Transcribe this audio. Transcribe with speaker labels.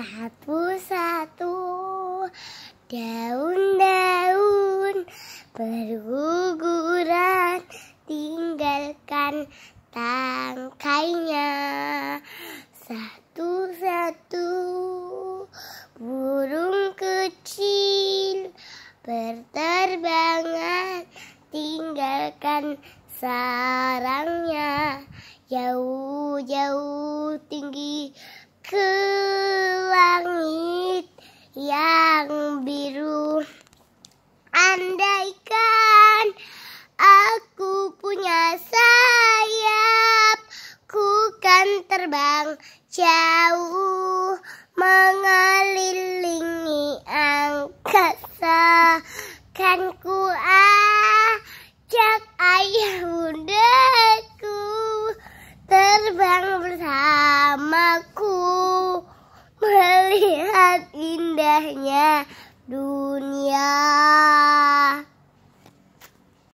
Speaker 1: satu-satu daun-daun berguguran tinggalkan tangkainya satu-satu burung kecil berterbangan tinggalkan sarangnya jauh-jauh tinggi yang biru Andaikan aku punya sayap Ku kan terbang jauh Mengelilingi angkasa Kan ku ajak ayah bundaku Terbang bersamaku indahnya dunia.